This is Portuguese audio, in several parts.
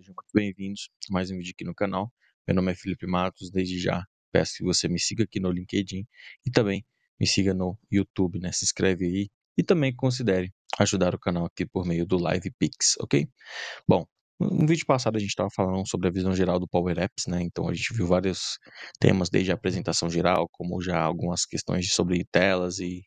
sejam muito bem-vindos a mais um vídeo aqui no canal. Meu nome é Felipe Matos, desde já peço que você me siga aqui no LinkedIn e também me siga no YouTube, né? Se inscreve aí e também considere ajudar o canal aqui por meio do Live Pix, ok? Bom, no vídeo passado a gente estava falando sobre a visão geral do Power Apps, né? Então a gente viu uhum. vários temas, desde a apresentação geral, como já algumas questões sobre telas e,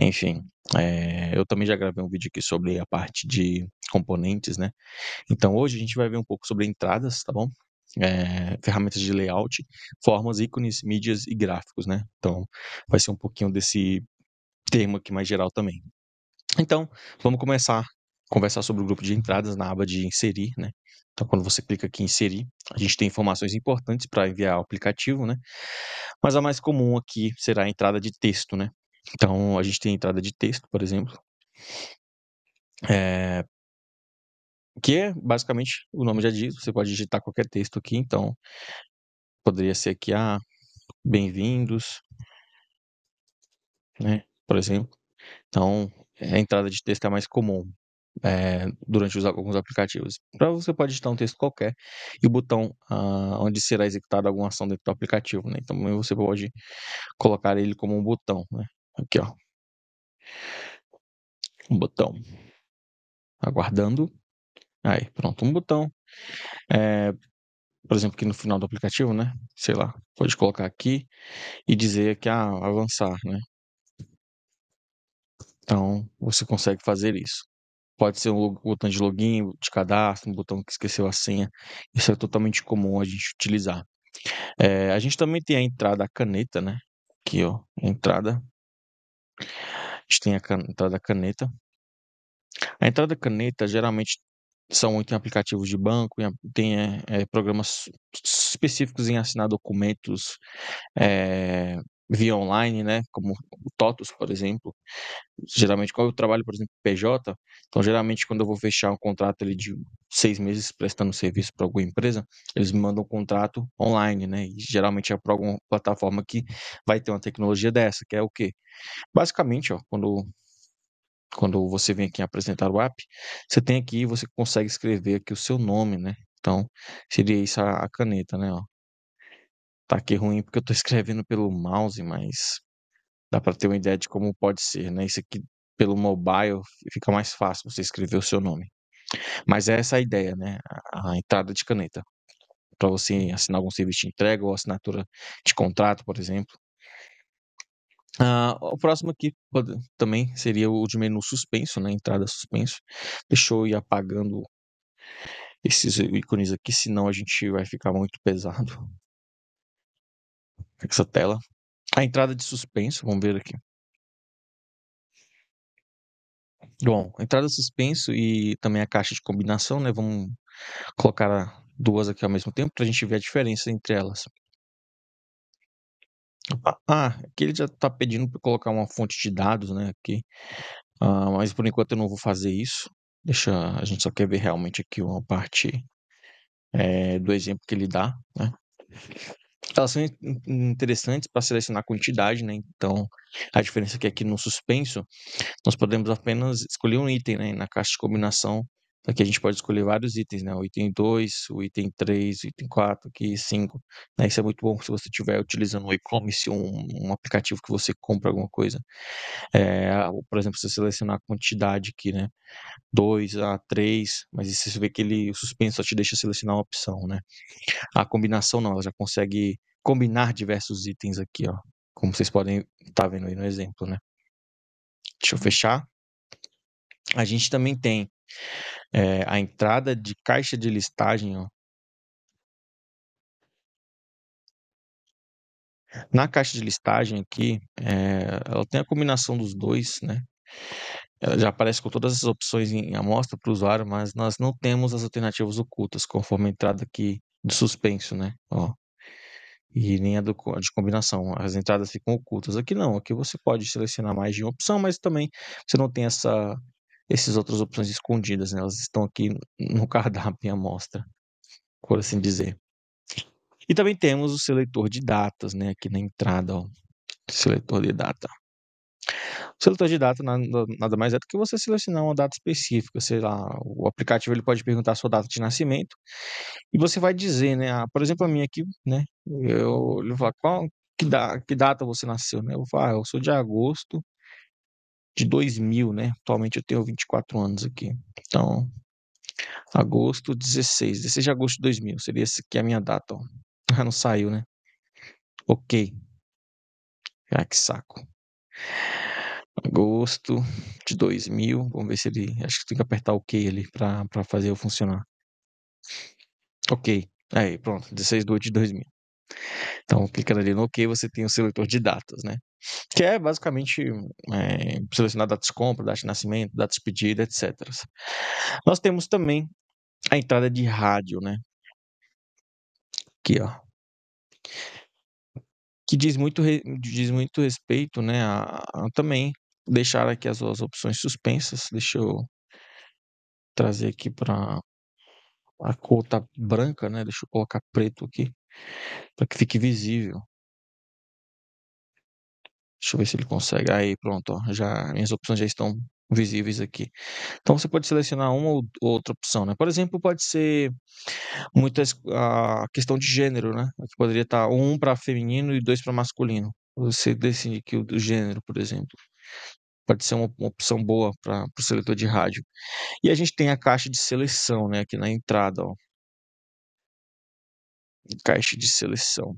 enfim. É, eu também já gravei um vídeo aqui sobre a parte de componentes, né? Então hoje a gente vai ver um pouco sobre entradas, tá bom? É, ferramentas de layout, formas, ícones, mídias e gráficos, né? Então vai ser um pouquinho desse termo aqui mais geral também. Então, vamos começar conversar sobre o grupo de entradas na aba de inserir, né? Então, quando você clica aqui em inserir, a gente tem informações importantes para enviar ao aplicativo, né? Mas a mais comum aqui será a entrada de texto, né? Então, a gente tem a entrada de texto, por exemplo, é... que é basicamente o nome já diz, você pode digitar qualquer texto aqui, então poderia ser aqui, ah, bem-vindos, né? Por exemplo. Então, é, a entrada de texto é a mais comum é, durante os, alguns aplicativos. Para você pode editar um texto qualquer e o botão ah, onde será executada alguma ação dentro do aplicativo, né? Então você pode colocar ele como um botão, né? Aqui, ó. Um botão. Aguardando. Aí, pronto, um botão. É, por exemplo, aqui no final do aplicativo, né? Sei lá, pode colocar aqui e dizer que ah, avançar, né? Então, você consegue fazer isso. Pode ser um botão de login, de cadastro, um botão que esqueceu a senha. Isso é totalmente comum a gente utilizar. É, a gente também tem a entrada a caneta, né? Aqui, ó, entrada. A gente tem a can entrada caneta. A entrada caneta geralmente são em aplicativos de banco, tem é, é, programas específicos em assinar documentos, é, via online, né? Como o TOTUS, por exemplo. Geralmente, quando é eu trabalho, por exemplo, PJ, então geralmente quando eu vou fechar um contrato ali de seis meses prestando serviço para alguma empresa, eles me mandam um contrato online, né? E geralmente é para alguma plataforma que vai ter uma tecnologia dessa, que é o quê? Basicamente, ó, quando quando você vem aqui apresentar o app, você tem aqui, você consegue escrever aqui o seu nome, né? Então, seria isso a, a caneta, né? Ó, Tá aqui ruim porque eu tô escrevendo pelo mouse, mas dá para ter uma ideia de como pode ser, né? Isso aqui pelo mobile fica mais fácil você escrever o seu nome. Mas é essa a ideia, né? A entrada de caneta. Para você assinar algum serviço de entrega ou assinatura de contrato, por exemplo. Ah, o próximo aqui pode, também seria o de menu suspenso, né? Entrada suspenso. Deixa eu ir apagando esses ícones aqui, senão a gente vai ficar muito pesado essa tela. A entrada de suspenso, vamos ver aqui. Bom, entrada de suspenso e também a caixa de combinação, né? Vamos colocar duas aqui ao mesmo tempo para a gente ver a diferença entre elas. Ah, aqui ele já está pedindo para colocar uma fonte de dados, né? Aqui, ah, mas por enquanto eu não vou fazer isso. Deixa, a gente só quer ver realmente aqui uma parte é, do exemplo que ele dá, né? elas são interessantes para selecionar a quantidade, né? Então, a diferença é que aqui no suspenso, nós podemos apenas escolher um item né? na caixa de combinação Aqui a gente pode escolher vários itens, né? O item 2, o item 3, o item 4, aqui 5. Né? Isso é muito bom se você estiver utilizando o e-commerce, um, um aplicativo que você compra alguma coisa. É, por exemplo, você selecionar a quantidade aqui, né? 2 a 3, mas você vê que ele, o suspenso só te deixa selecionar uma opção, né? A combinação não, ela já consegue combinar diversos itens aqui, ó. Como vocês podem estar tá vendo aí no exemplo, né? Deixa eu fechar. A gente também tem é, a entrada de caixa de listagem, ó. Na caixa de listagem aqui, é, ela tem a combinação dos dois, né? Ela já aparece com todas as opções em, em amostra para o usuário, mas nós não temos as alternativas ocultas, conforme a entrada aqui de suspenso, né? Ó, e nem do, de combinação. As entradas ficam ocultas. Aqui não, aqui você pode selecionar mais de uma opção, mas também você não tem essa essas outras opções escondidas, né? elas estão aqui no cardápio em amostra, por assim dizer. E também temos o seletor de datas, né? aqui na entrada, ó, seletor de data. O seletor de data nada mais é do que você selecionar uma data específica, sei lá, o aplicativo ele pode perguntar a sua data de nascimento e você vai dizer, né, ah, por exemplo, a minha aqui, né, eu, ele falar qual, que, da, que data você nasceu, né, eu vou falar, ah, eu sou de agosto de 2000, né? Atualmente eu tenho 24 anos aqui. Então, agosto 16, 16 de agosto de 2000, seria essa aqui a minha data, ó. Ah, não saiu, né? Ok. Ah, que saco. Agosto de 2000, vamos ver se ele, acho que tem que apertar OK ali pra fazer eu funcionar. Ok. Aí, pronto, 16 de 8 de 2000. Então, clicando ali no OK, você tem o seletor de datas, né? Que é basicamente é, selecionar datas de compra, datas de nascimento, datas de pedido, etc. Nós temos também a entrada de rádio, né? Aqui, ó. Que diz muito, diz muito respeito, né? A, a também deixar aqui as, opções suspensas. Deixa eu trazer aqui para a cor tá branca, né? Deixa eu colocar preto aqui para que fique visível. Deixa eu ver se ele consegue. Aí, pronto, ó, já minhas opções já estão visíveis aqui. Então você pode selecionar uma ou outra opção, né? Por exemplo, pode ser muitas a questão de gênero, né? Aqui poderia estar tá um para feminino e dois para masculino. Você decide que o do gênero, por exemplo, pode ser uma, uma opção boa para o seletor de rádio. E a gente tem a caixa de seleção, né? Aqui na entrada, ó. Caixa de seleção.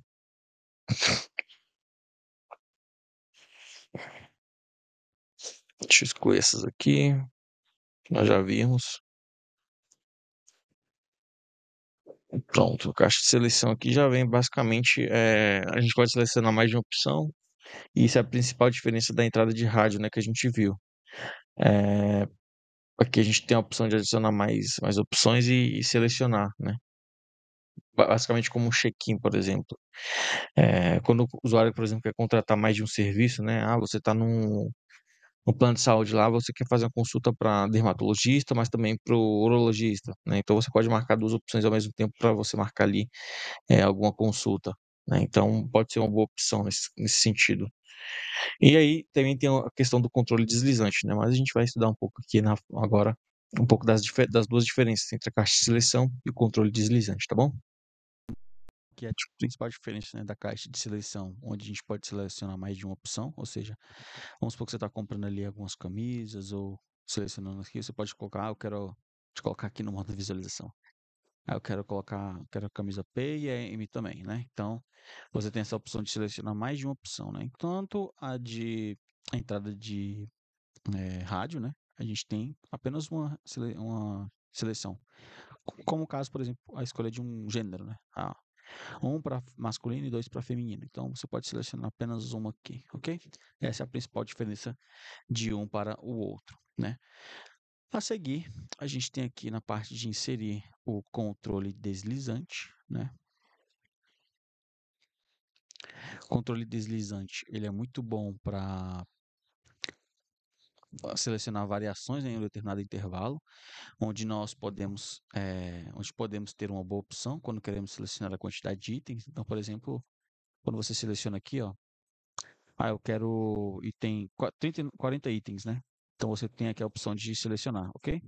Deixa eu excluir essas aqui. Nós já vimos. Pronto, caixa de seleção aqui já vem basicamente. É, a gente pode selecionar mais de uma opção. E isso é a principal diferença da entrada de rádio né, que a gente viu. É, aqui a gente tem a opção de adicionar mais, mais opções e, e selecionar. Né? basicamente como um check-in, por exemplo. É, quando o usuário, por exemplo, quer contratar mais de um serviço, né? Ah, você está num, no plano de saúde lá, você quer fazer uma consulta para dermatologista, mas também para o urologista, né? Então você pode marcar duas opções ao mesmo tempo para você marcar ali é, alguma consulta, né? Então pode ser uma boa opção nesse, nesse, sentido. E aí também tem a questão do controle deslizante, né? Mas a gente vai estudar um pouco aqui na, agora um pouco das, das duas diferenças entre a caixa de seleção e o controle deslizante, tá bom? que é tipo, a principal diferença né, da caixa de seleção, onde a gente pode selecionar mais de uma opção, ou seja, vamos supor que você está comprando ali algumas camisas ou selecionando aqui, você pode colocar, ah, eu quero te colocar aqui no modo visualização. Ah, eu quero colocar, quero a camisa P e a M também, né? Então, você tem essa opção de selecionar mais de uma opção, né? Enquanto a de a entrada de é, rádio, né? A gente tem apenas uma, sele, uma seleção. Como o caso, por exemplo, a escolha de um gênero, né? Ah, um para masculino e dois para feminino. Então você pode selecionar apenas uma aqui, ok? Essa é a principal diferença de um para o outro, né? A seguir, a gente tem aqui na parte de inserir o controle deslizante, né? O controle deslizante, ele é muito bom para selecionar variações em um determinado intervalo, onde nós podemos, é, onde podemos ter uma boa opção quando queremos selecionar a quantidade de itens. Então, por exemplo, quando você seleciona aqui, ó, ah, eu quero item 30, 40 itens, né? Então você tem aqui a opção de selecionar, ok?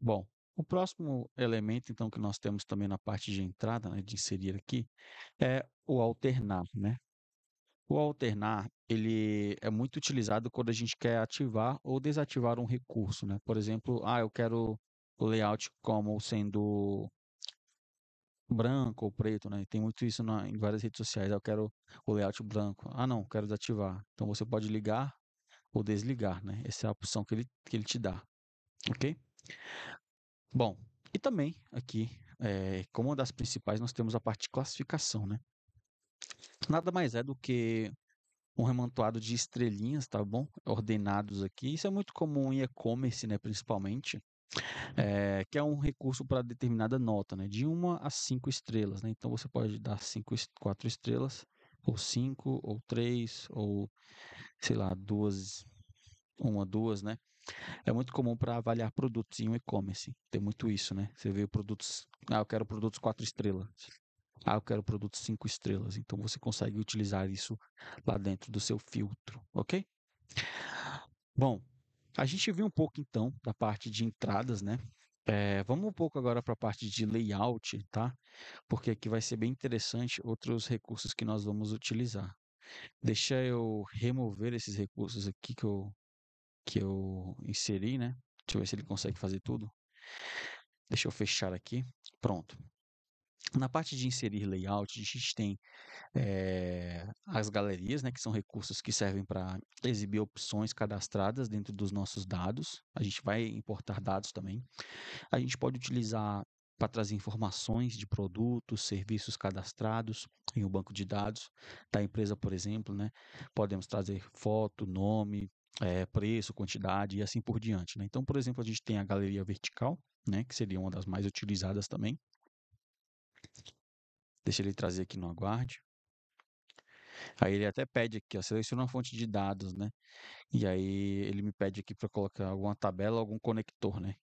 Bom, o próximo elemento, então, que nós temos também na parte de entrada, né, de inserir aqui, é o alternar, né? O alternar, ele é muito utilizado quando a gente quer ativar ou desativar um recurso, né? Por exemplo, ah, eu quero o layout como sendo branco ou preto, né? Tem muito isso na, em várias redes sociais. Ah, eu quero o layout branco. Ah, não, quero desativar. Então você pode ligar ou desligar, né? Essa é a opção que ele, que ele te dá, ok? Bom, e também aqui, é, como uma das principais, nós temos a parte de classificação, né? Nada mais é do que um remantuado de estrelinhas, tá bom? Ordenados aqui. Isso é muito comum em e-commerce, né, principalmente. É, que é um recurso para determinada nota, né? De uma a cinco estrelas, né? Então você pode dar cinco, quatro estrelas, ou cinco, ou três, ou sei lá, duas, uma, duas, né? É muito comum para avaliar produtos em um e-commerce. Tem muito isso, né? Você vê produtos, ah, eu quero produtos quatro estrelas. Ah, eu quero produto cinco estrelas. Então você consegue utilizar isso lá dentro do seu filtro, ok? Bom, a gente viu um pouco então da parte de entradas, né? É, vamos um pouco agora para a parte de layout, tá? Porque aqui vai ser bem interessante outros recursos que nós vamos utilizar. Deixa eu remover esses recursos aqui que eu, que eu inseri, né? Deixa eu ver se ele consegue fazer tudo. Deixa eu fechar aqui. Pronto. Na parte de inserir layout, a gente tem é, as galerias, né, que são recursos que servem para exibir opções cadastradas dentro dos nossos dados. A gente vai importar dados também. A gente pode utilizar para trazer informações de produtos, serviços cadastrados em um banco de dados da empresa, por exemplo, né? Podemos trazer foto, nome, é, preço, quantidade e assim por diante. Né? Então, por exemplo, a gente tem a galeria vertical, né? Que seria uma das mais utilizadas também. Deixa ele trazer aqui no aguarde. Aí ele até pede aqui, ó, seleciona uma fonte de dados, né? E aí ele me pede aqui para colocar alguma tabela, algum conector, né?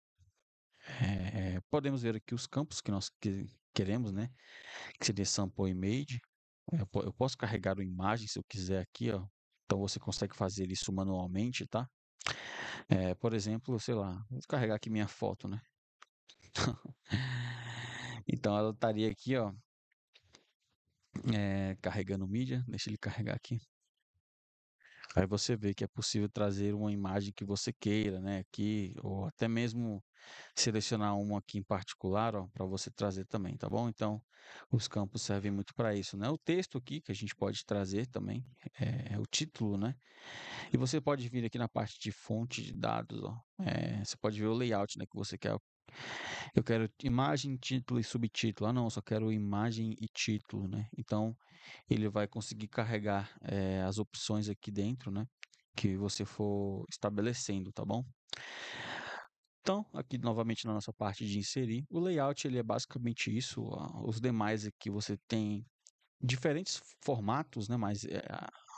É, é, podemos ver aqui os campos que nós que, queremos, né? Que seria sample image. Eu, eu posso carregar uma imagem se eu quiser aqui, ó. Então você consegue fazer isso manualmente, tá? É, por exemplo, sei lá, vou carregar aqui minha foto, né? então ela estaria aqui, ó, é, carregando mídia, deixa ele carregar aqui. Aí você vê que é possível trazer uma imagem que você queira, né? Aqui, ou até mesmo selecionar uma aqui em particular, ó, para você trazer também, tá bom? Então, os campos servem muito para isso, né? O texto aqui que a gente pode trazer também é, é, o título, né? E você pode vir aqui na parte de fonte de dados, ó. É, você pode ver o layout, né? Que você quer eu quero imagem, título e subtítulo. Ah, não, eu só quero imagem e título, né? Então, ele vai conseguir carregar é, as opções aqui dentro, né? Que você for estabelecendo, tá bom? Então, aqui novamente na nossa parte de inserir, o layout ele é basicamente isso. Ah, os demais aqui você tem diferentes formatos, né? Mas é,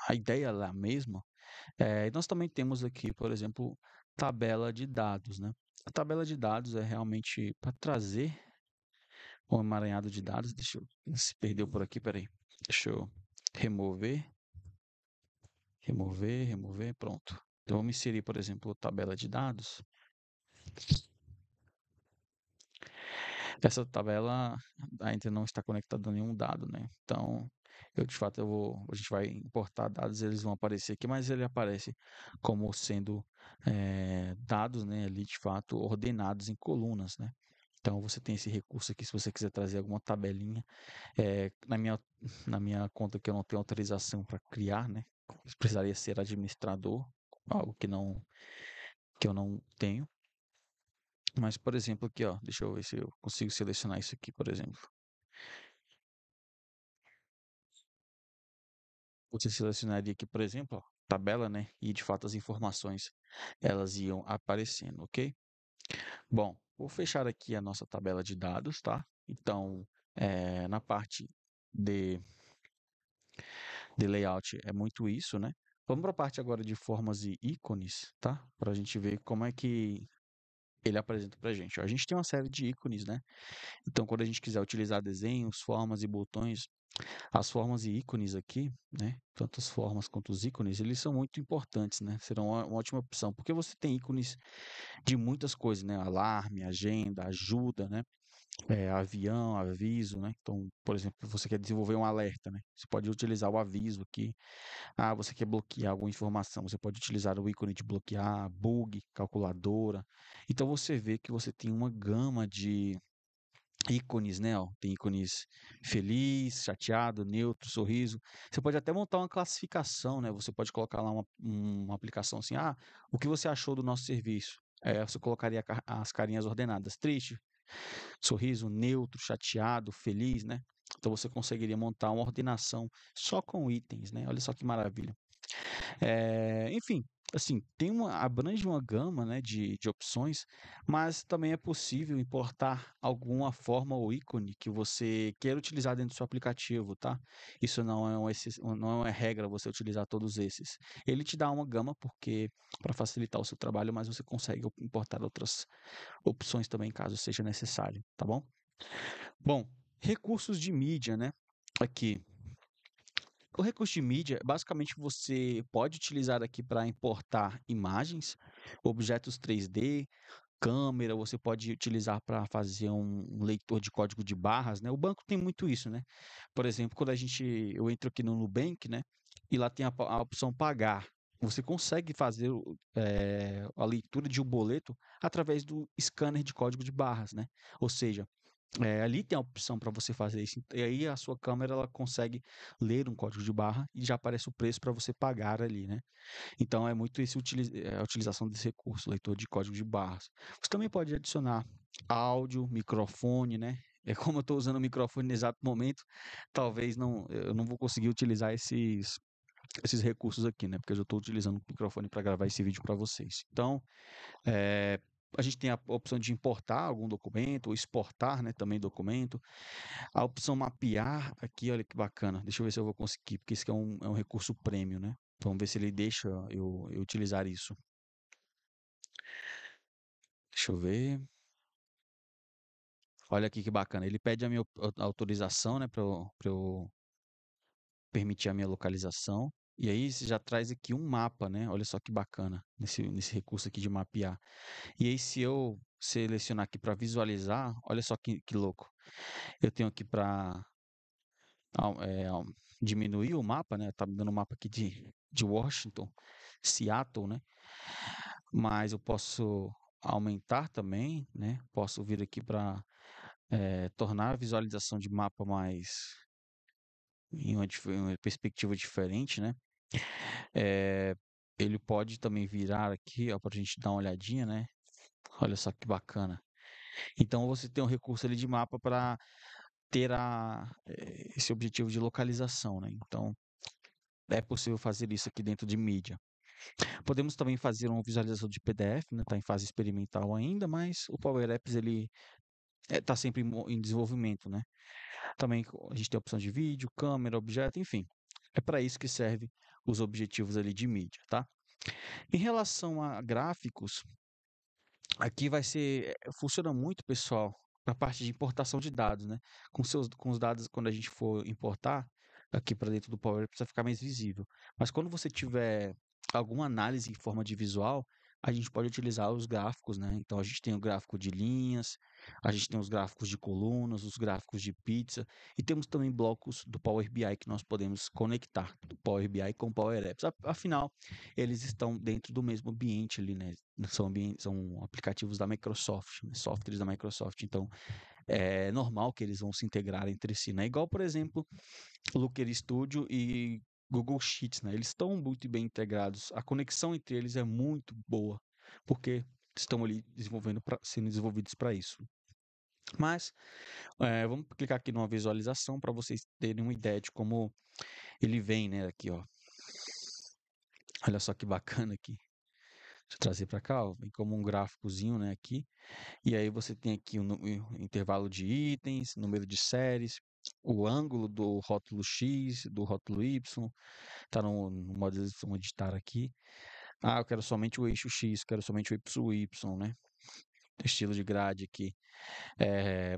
a ideia é a mesma. É, nós também temos aqui, por exemplo, tabela de dados, né? A tabela de dados é realmente para trazer o um emaranhado de dados. Deixa eu. Se perdeu por aqui, peraí. Deixa eu remover. Remover, remover, pronto. Então vamos inserir, por exemplo, tabela de dados. Essa tabela ainda não está conectada a nenhum dado, né? Então eu, de fato, eu vou, a gente vai importar dados, eles vão aparecer aqui, mas ele aparece como sendo é, dados, né, ali de fato ordenados em colunas, né. Então você tem esse recurso aqui se você quiser trazer alguma tabelinha. É, na, minha, na minha conta que eu não tenho autorização para criar, né? Precisaria ser administrador, algo que não que eu não tenho. Mas por exemplo aqui, ó, deixa eu ver se eu consigo selecionar isso aqui, por exemplo. você selecionaria aqui, por exemplo, ó, tabela, né? E de fato as informações elas iam aparecendo, ok? Bom, vou fechar aqui a nossa tabela de dados, tá? Então, é, na parte de, de layout é muito isso, né? Vamos para a parte agora de formas e ícones, tá? Para a gente ver como é que ele apresenta para a gente. A gente tem uma série de ícones, né? Então, quando a gente quiser utilizar desenhos, formas e botões, as formas e ícones aqui, né? Tanto as formas quanto os ícones, eles são muito importantes, né? Serão uma, uma ótima opção, porque você tem ícones de muitas coisas, né? Alarme, agenda, ajuda, né? É, avião, aviso, né? Então, por exemplo, você quer desenvolver um alerta, né? Você pode utilizar o aviso aqui. Ah, você quer bloquear alguma informação, você pode utilizar o ícone de bloquear, bug, calculadora. Então, você vê que você tem uma gama de ícones, né? Ó, tem ícones feliz, chateado, neutro, sorriso. Você pode até montar uma classificação, né? Você pode colocar lá uma, uma aplicação assim, ah, o que você achou do nosso serviço? É, você colocaria as carinhas ordenadas, triste, sorriso, neutro, chateado, feliz, né? Então você conseguiria montar uma ordenação só com itens, né? Olha só que maravilha. É, enfim, assim, tem uma, abrange uma gama né, de, de opções, mas também é possível importar alguma forma ou ícone que você queira utilizar dentro do seu aplicativo, tá? Isso não é, uma, não é regra você utilizar todos esses. Ele te dá uma gama porque para facilitar o seu trabalho, mas você consegue importar outras opções também caso seja necessário, tá bom? Bom, recursos de mídia, né? Aqui, o recurso de mídia, basicamente, você pode utilizar aqui para importar imagens, objetos 3D, câmera, você pode utilizar para fazer um leitor de código de barras, né? O banco tem muito isso, né? Por exemplo, quando a gente eu entro aqui no Nubank, né? E lá tem a, a opção pagar. Você consegue fazer é, a leitura de um boleto através do scanner de código de barras, né? Ou seja, é, ali tem a opção para você fazer isso. E aí a sua câmera ela consegue ler um código de barra e já aparece o preço para você pagar ali, né? Então é muito esse, é, a utilização desse recurso, leitor de código de barras. Você também pode adicionar áudio, microfone, né? É como eu estou usando o microfone no exato momento, talvez não, eu não vou conseguir utilizar esses esses recursos aqui, né? Porque eu já estou utilizando o microfone para gravar esse vídeo para vocês. Então, é, a gente tem a opção de importar algum documento, ou exportar né, também documento. A opção mapear aqui, olha que bacana. Deixa eu ver se eu vou conseguir, porque isso é um, é um recurso prêmio, né? Vamos ver se ele deixa eu, eu utilizar isso. Deixa eu ver. Olha aqui que bacana. Ele pede a minha autorização, né, para eu permitir a minha localização. E aí você já traz aqui um mapa, né? Olha só que bacana nesse, nesse recurso aqui de mapear. E aí se eu selecionar aqui para visualizar, olha só que, que louco. Eu tenho aqui para é, eh, diminuir o mapa, né? Tá me dando um mapa aqui de, de Washington, Seattle, né? Mas eu posso aumentar também, né? Posso vir aqui para é, eh, tornar a visualização de mapa mais em uma, em uma, perspectiva diferente, né? É, ele pode também virar aqui, ó, para a gente dar uma olhadinha, né? Olha só que bacana. Então você tem um recurso ali de mapa para ter a, eh, esse objetivo de localização, né? Então é possível fazer isso aqui dentro de mídia. Podemos também fazer uma visualização de PDF, está né, em fase experimental ainda, mas o Power Apps ele está eh, sempre em desenvolvimento, né? Também a gente tem a opção de vídeo, câmera, objeto, enfim. É para isso que servem os objetivos ali de mídia, tá? Em relação a gráficos, aqui vai ser eh, funciona muito, pessoal, na parte de importação de dados, né? Com seus com os dados quando a gente for importar aqui para dentro do Power precisa ficar mais visível. Mas quando você tiver alguma análise em forma de visual, a gente pode utilizar os gráficos, né? Então a gente tem o gráfico de linhas, a gente tem os gráficos de colunas, os gráficos de pizza e temos também blocos do Power BI que nós podemos conectar do Power BI com o Power Apps. Afinal, eles estão dentro do mesmo ambiente ali, né? São, são aplicativos da Microsoft, né? softwares da Microsoft. Então é normal que eles vão se integrar entre si, né? Igual, por exemplo, Looker Studio e Google Sheets, né? Eles estão muito bem integrados. A conexão entre eles é muito boa, porque estão ali desenvolvendo pra, sendo desenvolvidos para isso. Mas é, vamos clicar aqui numa visualização para vocês terem uma ideia de como ele vem, né? Aqui, ó. Olha só que bacana aqui. Deixa eu trazer para cá, ó, vem como um gráficozinho, né, aqui. E aí você tem aqui o, um, um intervalo de itens, número de séries, o ângulo do rótulo X, do rótulo Y, está no, no modo de editar aqui. Ah, eu quero somente o eixo X, quero somente o Y, né? Estilo de grade aqui. É,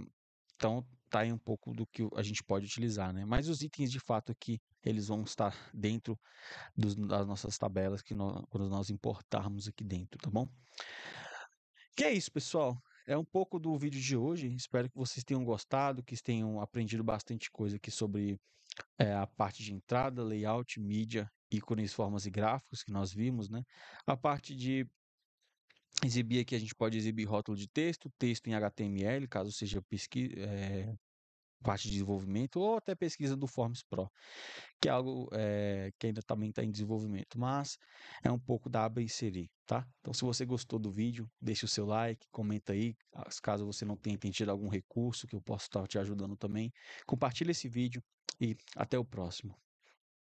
então, tá aí um pouco do que a gente pode utilizar, né? Mas os itens, de fato, aqui, eles vão estar dentro dos, das nossas tabelas que nós, quando nós importarmos aqui dentro, tá bom? Que é isso, pessoal. É um pouco do vídeo de hoje. Espero que vocês tenham gostado, que tenham aprendido bastante coisa aqui sobre é, a parte de entrada, layout, mídia, ícones, formas e gráficos que nós vimos, né? A parte de exibir aqui, a gente pode exibir rótulo de texto, texto em HTML, caso seja pesquisa, é, eh, parte de desenvolvimento, ou até pesquisa do Forms Pro, que é algo é, que ainda também está em desenvolvimento, mas é um pouco da aba inserir, tá? Então, se você gostou do vídeo, deixe o seu like, comenta aí, caso você não tenha entendido algum recurso que eu posso estar te ajudando também, compartilhe esse vídeo e até o próximo.